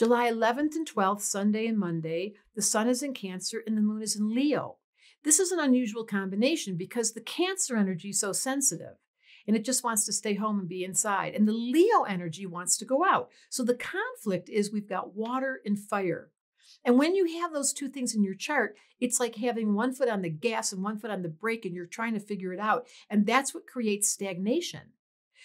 July 11th and 12th, Sunday and Monday, the sun is in Cancer and the moon is in Leo. This is an unusual combination because the Cancer energy is so sensitive and it just wants to stay home and be inside. And the Leo energy wants to go out. So the conflict is we've got water and fire. And when you have those two things in your chart, it's like having one foot on the gas and one foot on the brake, and you're trying to figure it out. And that's what creates stagnation.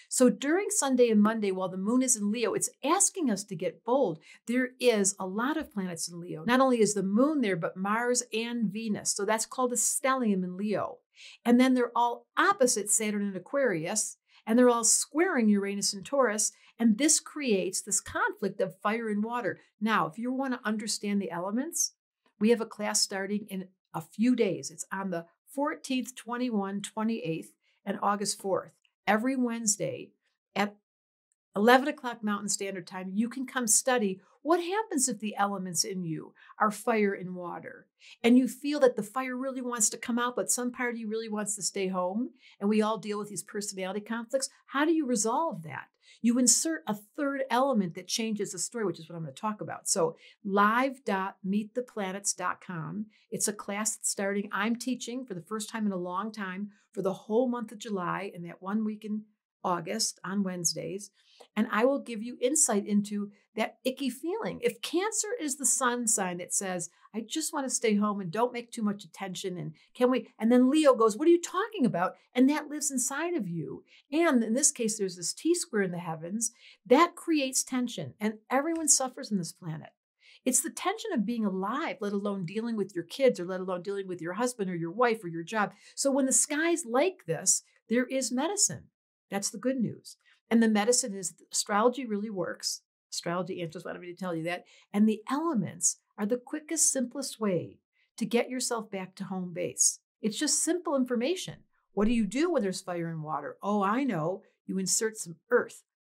So during Sunday and Monday, while the moon is in Leo, it's asking us to get bold. There is a lot of planets in Leo. Not only is the moon there, but Mars and Venus. So that's called a stellium in Leo. And then they're all opposite Saturn and Aquarius, and they're all squaring Uranus and Taurus. And this creates this conflict of fire and water. Now, if you want to understand the elements, we have a class starting in a few days. It's on the 14th, 21, 28th, and August 4th every Wednesday at 11 o'clock Mountain Standard Time, you can come study what happens if the elements in you are fire and water. And you feel that the fire really wants to come out, but some part of you really wants to stay home. And we all deal with these personality conflicts. How do you resolve that? You insert a third element that changes the story, which is what I'm going to talk about. So, live.meettheplanets.com. It's a class that's starting. I'm teaching for the first time in a long time for the whole month of July and that one week in August on Wednesdays and I will give you insight into that icky feeling. If Cancer is the sun sign that says, I just want to stay home and don't make too much attention, and can we? And then Leo goes, What are you talking about? And that lives inside of you. And in this case, there's this T square in the heavens that creates tension, and everyone suffers on this planet. It's the tension of being alive, let alone dealing with your kids or let alone dealing with your husband or your wife or your job. So when the sky's like this, there is medicine. That's the good news. And the medicine is astrology really works. Astrology angels wanted me to tell you that. And the elements are the quickest, simplest way to get yourself back to home base. It's just simple information. What do you do when there's fire and water? Oh, I know. You insert some earth,